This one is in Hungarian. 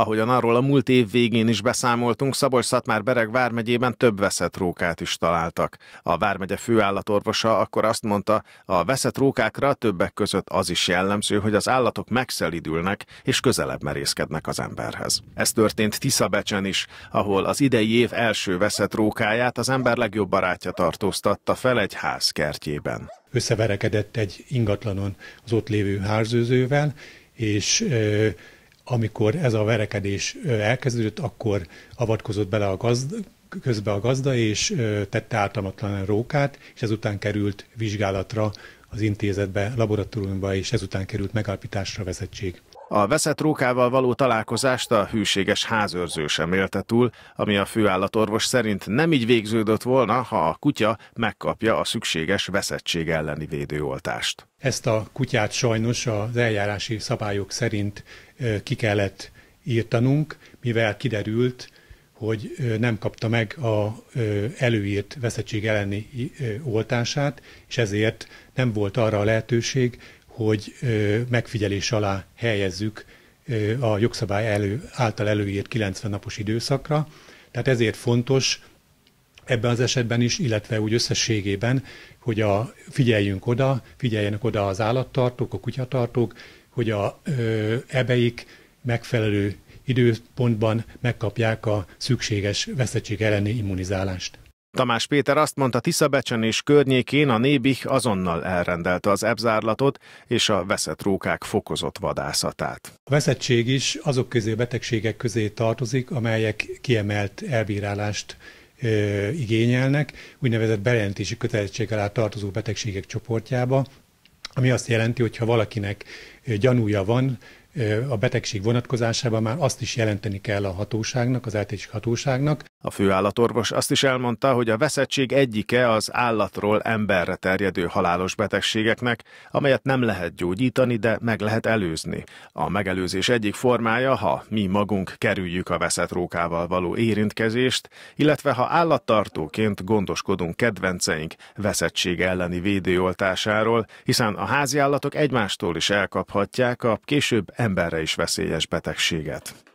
Ahogyan arról a múlt év végén is beszámoltunk, Szabolcs-Szatmár-Bereg vármegyében több veszett rókát is találtak. A vármegye főállatorvosa akkor azt mondta, a veszett rókákra többek között az is jellemző, hogy az állatok megszelidülnek és közelebb merészkednek az emberhez. Ez történt Tiszabecsen is, ahol az idei év első veszett rókáját az ember legjobb barátja tartóztatta fel egy ház kertjében. Összeverekedett egy ingatlanon az ott lévő házőzővel, és ö- amikor ez a verekedés elkezdődött, akkor avatkozott bele a gazd közbe a gazda, és tette ártalmatlan rókát, és ezután került vizsgálatra az intézetbe, laboratóriumba, és ezután került megállapításra vezettség. A veszett rókával való találkozást a hűséges házőrző sem élte túl, ami a főállatorvos szerint nem így végződött volna, ha a kutya megkapja a szükséges veszettség elleni védőoltást. Ezt a kutyát sajnos az eljárási szabályok szerint ki kellett írtanunk, mivel kiderült, hogy nem kapta meg a előírt veszettség elleni oltását, és ezért nem volt arra a lehetőség, hogy megfigyelés alá helyezzük a jogszabály elő, által előírt 90 napos időszakra. Tehát ezért fontos ebben az esetben is, illetve úgy összességében, hogy a, figyeljünk oda, figyeljenek oda az állattartók, a kutyatartók, hogy a ö, ebeik megfelelő időpontban megkapják a szükséges veszettség elleni immunizálást. Tamás Péter azt mondta, Tiszabecsen és környékén a Nébih azonnal elrendelte az ebzárlatot és a veszett rókák fokozott vadászatát. A veszettség is azok közé a betegségek közé tartozik, amelyek kiemelt elbírálást ö, igényelnek, úgynevezett bejelentési kötelezettség alá tartozó betegségek csoportjába, ami azt jelenti, hogy ha valakinek gyanúja van, a betegség vonatkozásában már azt is jelenteni kell a hatóságnak, az eltési hatóságnak. A főállatorvos azt is elmondta, hogy a veszettség egyike az állatról emberre terjedő halálos betegségeknek, amelyet nem lehet gyógyítani, de meg lehet előzni. A megelőzés egyik formája, ha mi magunk kerüljük a veszett rókával való érintkezést, illetve ha állattartóként gondoskodunk kedvenceink veszettség elleni védőoltásáról, hiszen a háziállatok egymástól is elkaphatnak okozhatják a később emberre is veszélyes betegséget.